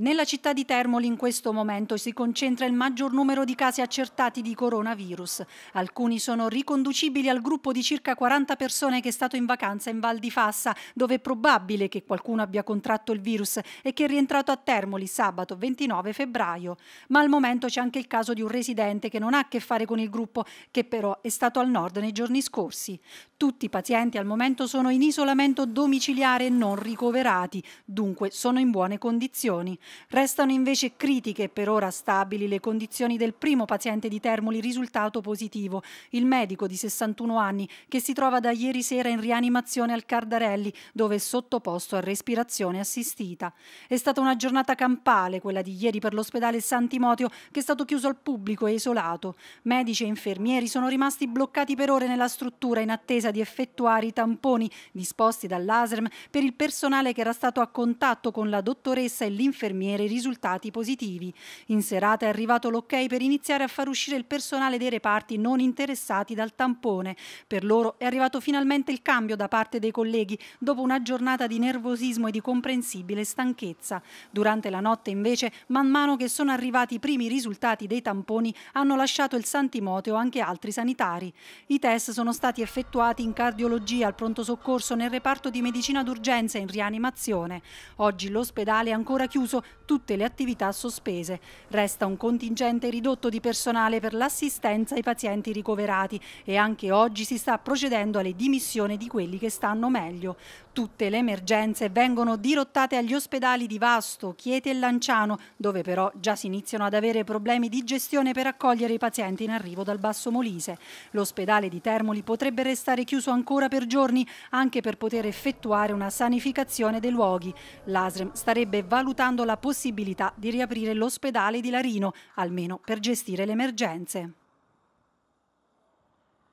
Nella città di Termoli in questo momento si concentra il maggior numero di casi accertati di coronavirus. Alcuni sono riconducibili al gruppo di circa 40 persone che è stato in vacanza in Val di Fassa, dove è probabile che qualcuno abbia contratto il virus e che è rientrato a Termoli sabato 29 febbraio. Ma al momento c'è anche il caso di un residente che non ha a che fare con il gruppo, che però è stato al nord nei giorni scorsi. Tutti i pazienti al momento sono in isolamento domiciliare e non ricoverati, dunque sono in buone condizioni. Restano invece critiche per ora stabili le condizioni del primo paziente di Termoli risultato positivo, il medico di 61 anni che si trova da ieri sera in rianimazione al Cardarelli dove è sottoposto a respirazione assistita. È stata una giornata campale quella di ieri per l'ospedale San Sant'Imotio che è stato chiuso al pubblico e isolato. Medici e infermieri sono rimasti bloccati per ore nella struttura in attesa di effettuare i tamponi disposti dall'ASRM per il personale che era stato a contatto con la dottoressa e l'infermiere infermiere risultati positivi. In serata è arrivato l'ok per iniziare a far uscire il personale dei reparti non interessati dal tampone. Per loro è arrivato finalmente il cambio da parte dei colleghi dopo una giornata di nervosismo e di comprensibile stanchezza. Durante la notte invece, man mano che sono arrivati i primi risultati dei tamponi, hanno lasciato il Santimoteo anche altri sanitari. I test sono stati effettuati in cardiologia, al pronto soccorso, nel reparto di medicina d'urgenza in rianimazione. Oggi l'ospedale è ancora chiuso tutte le attività sospese. Resta un contingente ridotto di personale per l'assistenza ai pazienti ricoverati e anche oggi si sta procedendo alle dimissioni di quelli che stanno meglio. Tutte le emergenze vengono dirottate agli ospedali di Vasto, Chieti e Lanciano, dove però già si iniziano ad avere problemi di gestione per accogliere i pazienti in arrivo dal Basso Molise. L'ospedale di Termoli potrebbe restare chiuso ancora per giorni, anche per poter effettuare una sanificazione dei luoghi. L'ASREM starebbe valutando la possibilità di riaprire l'ospedale di Larino, almeno per gestire le emergenze.